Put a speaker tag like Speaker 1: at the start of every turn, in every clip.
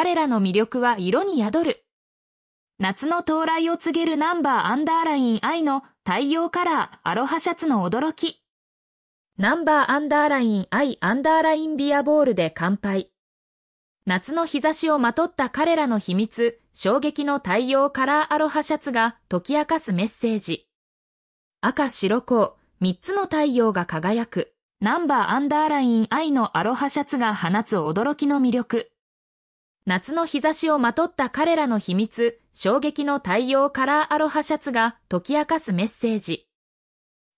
Speaker 1: 彼らの魅力は色に宿る。夏の到来を告げるナンバーアンダーライン I の太陽カラーアロハシャツの驚き。ナンバーアンダーラインイアンダーラインビアボールで乾杯。夏の日差しをまとった彼らの秘密、衝撃の太陽カラーアロハシャツが解き明かすメッセージ。赤白光、三つの太陽が輝く、ナンバーアンダーライン I のアロハシャツが放つ驚きの魅力。夏の日差しをまとった彼らの秘密、衝撃の太陽カラーアロハシャツが解き明かすメッセージ。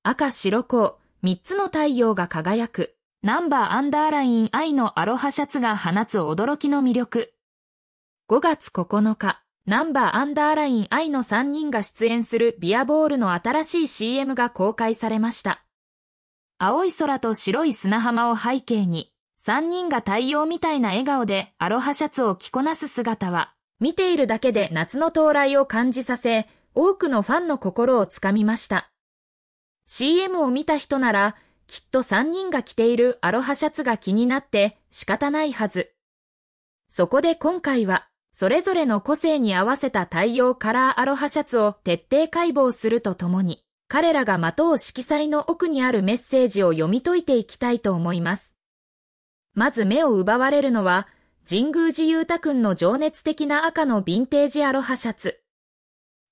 Speaker 1: 赤白子、三つの太陽が輝く、ナンバーアンダーライン愛のアロハシャツが放つ驚きの魅力。5月9日、ナンバーアンダーライン愛の3人が出演するビアボールの新しい CM が公開されました。青い空と白い砂浜を背景に、三人が太陽みたいな笑顔でアロハシャツを着こなす姿は、見ているだけで夏の到来を感じさせ、多くのファンの心をつかみました。CM を見た人なら、きっと三人が着ているアロハシャツが気になって仕方ないはず。そこで今回は、それぞれの個性に合わせた太陽カラーアロハシャツを徹底解剖するとともに、彼らが的を色彩の奥にあるメッセージを読み解いていきたいと思います。まず目を奪われるのは、神宮寺裕太君の情熱的な赤のヴィンテージアロハシャツ。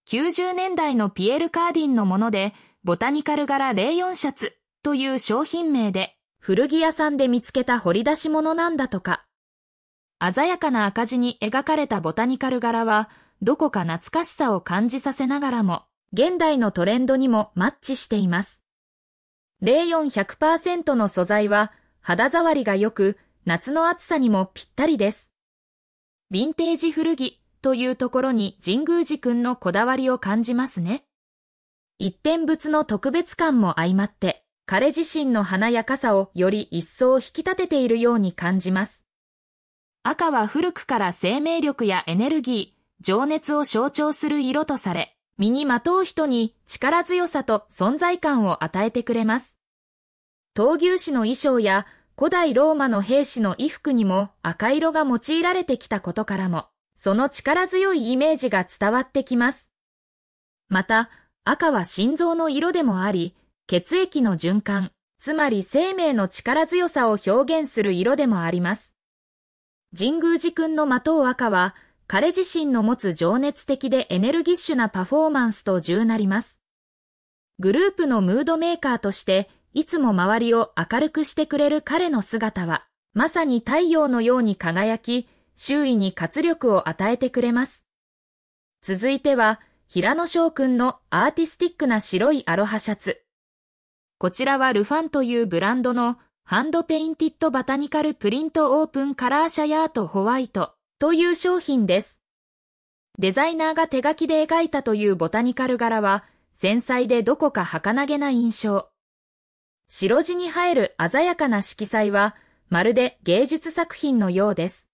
Speaker 1: 90年代のピエール・カーディンのもので、ボタニカル柄04シャツという商品名で、古着屋さんで見つけた掘り出し物なんだとか。鮮やかな赤字に描かれたボタニカル柄は、どこか懐かしさを感じさせながらも、現代のトレンドにもマッチしています。0400%の素材は肌触りが良く、夏の暑さにもぴったりです。ヴィンテージ古着というところに神宮寺くんのこだわりを感じますね。一点物の特別感も相まって、彼自身の華やかさをより一層引き立てているように感じます。赤は古くから生命力やエネルギー、情熱を象徴する色とされ、身にまとう人に力強さと存在感を与えてくれます。闘牛士の衣装や古代ローマの兵士の衣服にも赤色が用いられてきたことからも、その力強いイメージが伝わってきます。また、赤は心臓の色でもあり、血液の循環、つまり生命の力強さを表現する色でもあります。神宮寺君の的を赤は、彼自身の持つ情熱的でエネルギッシュなパフォーマンスと重なります。グループのムードメーカーとして、いつも周りを明るくしてくれる彼の姿は、まさに太陽のように輝き、周囲に活力を与えてくれます。続いては、平野翔くんのアーティスティックな白いアロハシャツ。こちらはルファンというブランドのハンドペインティッドバタニカルプリントオープンカラーシャヤートホワイトという商品です。デザイナーが手書きで描いたというボタニカル柄は繊細でどこか儚げな印象。白地に映える鮮やかな色彩は、まるで芸術作品のようです。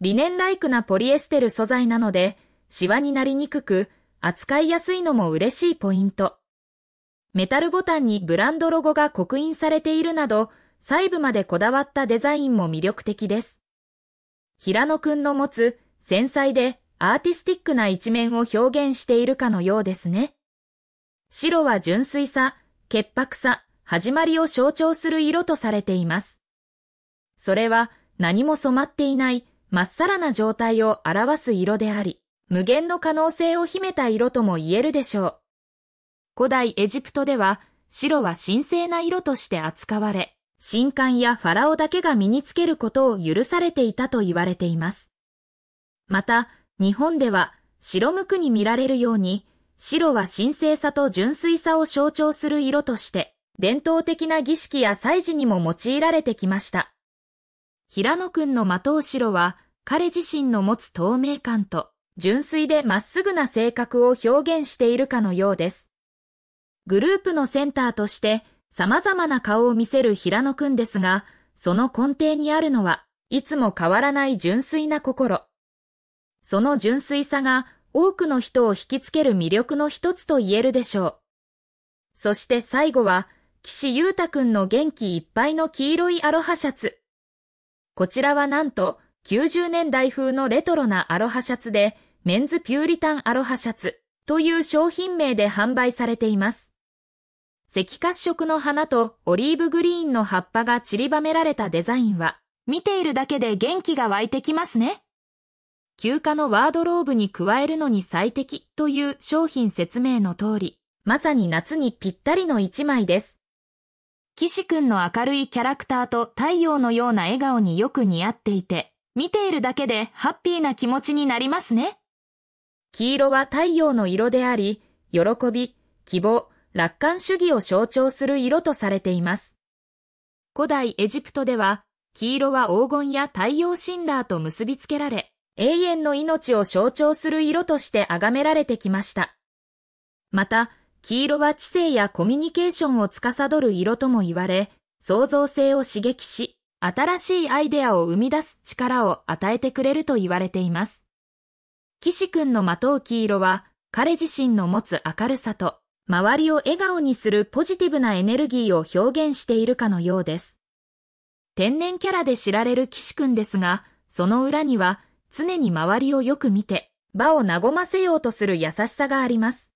Speaker 1: リネンライクなポリエステル素材なので、シワになりにくく、扱いやすいのも嬉しいポイント。メタルボタンにブランドロゴが刻印されているなど、細部までこだわったデザインも魅力的です。平野くんの持つ繊細でアーティスティックな一面を表現しているかのようですね。白は純粋さ、潔白さ、始まりを象徴する色とされています。それは何も染まっていないまっさらな状態を表す色であり、無限の可能性を秘めた色とも言えるでしょう。古代エジプトでは白は神聖な色として扱われ、神官やファラオだけが身につけることを許されていたと言われています。また、日本では白無垢に見られるように、白は神聖さと純粋さを象徴する色として、伝統的な儀式や祭事にも用いられてきました。平野くんの的後ろは、彼自身の持つ透明感と、純粋でまっすぐな性格を表現しているかのようです。グループのセンターとして様々な顔を見せる平野くんですが、その根底にあるのは、いつも変わらない純粋な心。その純粋さが多くの人を引きつける魅力の一つと言えるでしょう。そして最後は、岸優太くんの元気いっぱいの黄色いアロハシャツ。こちらはなんと90年代風のレトロなアロハシャツで、メンズピューリタンアロハシャツという商品名で販売されています。赤褐色の花とオリーブグリーンの葉っぱが散りばめられたデザインは、見ているだけで元気が湧いてきますね。休暇のワードローブに加えるのに最適という商品説明の通り、まさに夏にぴったりの一枚です。岸くんの明るいキャラクターと太陽のような笑顔によく似合っていて、見ているだけでハッピーな気持ちになりますね。黄色は太陽の色であり、喜び、希望、楽観主義を象徴する色とされています。古代エジプトでは、黄色は黄金や太陽シンダーと結びつけられ、永遠の命を象徴する色として崇められてきました。また、黄色は知性やコミュニケーションを司る色とも言われ、創造性を刺激し、新しいアイデアを生み出す力を与えてくれると言われています。岸くんのとう黄色は、彼自身の持つ明るさと、周りを笑顔にするポジティブなエネルギーを表現しているかのようです。天然キャラで知られる岸くんですが、その裏には常に周りをよく見て、場を和ませようとする優しさがあります。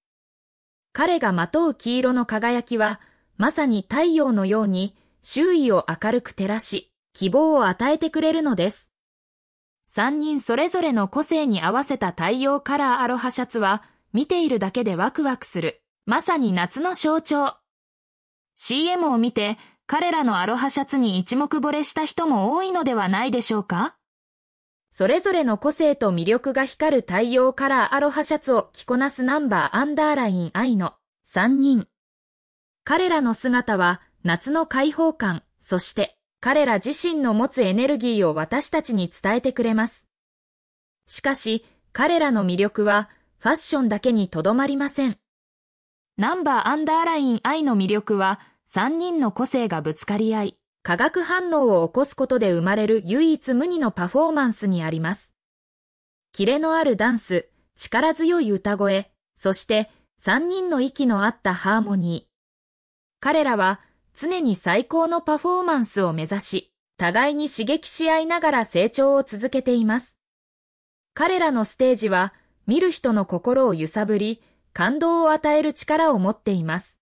Speaker 1: 彼がまとう黄色の輝きは、まさに太陽のように、周囲を明るく照らし、希望を与えてくれるのです。三人それぞれの個性に合わせた太陽カラーアロハシャツは、見ているだけでワクワクする。まさに夏の象徴。CM を見て、彼らのアロハシャツに一目惚れした人も多いのではないでしょうかそれぞれの個性と魅力が光る太陽カラーアロハシャツを着こなすナンバーアンダーライン I の3人。彼らの姿は夏の解放感、そして彼ら自身の持つエネルギーを私たちに伝えてくれます。しかし、彼らの魅力はファッションだけにとどまりません。ナンバーアンダーライン I の魅力は3人の個性がぶつかり合い、化学反応を起こすことで生まれる唯一無二のパフォーマンスにあります。キレのあるダンス、力強い歌声、そして3人の息の合ったハーモニー。彼らは常に最高のパフォーマンスを目指し、互いに刺激し合いながら成長を続けています。彼らのステージは見る人の心を揺さぶり、感動を与える力を持っています。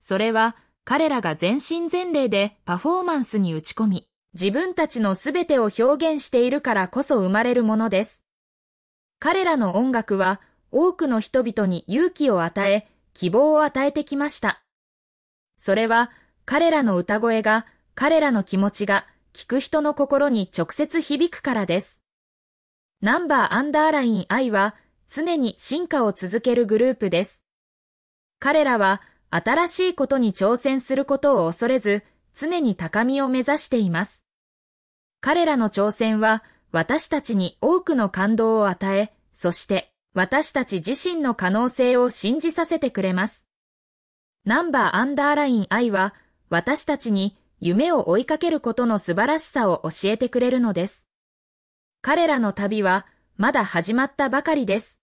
Speaker 1: それは彼らが全身全霊でパフォーマンスに打ち込み、自分たちの全てを表現しているからこそ生まれるものです。彼らの音楽は多くの人々に勇気を与え、希望を与えてきました。それは彼らの歌声が、彼らの気持ちが、聞く人の心に直接響くからです。ナンバーアンダーライン I は常に進化を続けるグループです。彼らは新しいことに挑戦することを恐れず、常に高みを目指しています。彼らの挑戦は、私たちに多くの感動を与え、そして私たち自身の可能性を信じさせてくれます。ナンバーアンダーライン愛は、私たちに夢を追いかけることの素晴らしさを教えてくれるのです。彼らの旅は、まだ始まったばかりです。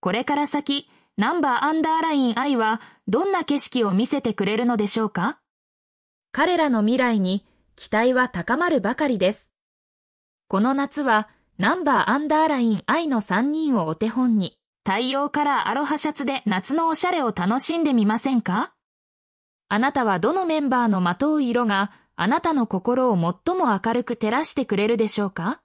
Speaker 1: これから先、ナンバーアンダーライン I はどんな景色を見せてくれるのでしょうか彼らの未来に期待は高まるばかりです。この夏はナンバーアンダーライン I の3人をお手本に太陽カラーアロハシャツで夏のおしゃれを楽しんでみませんかあなたはどのメンバーのまとう色があなたの心を最も明るく照らしてくれるでしょうか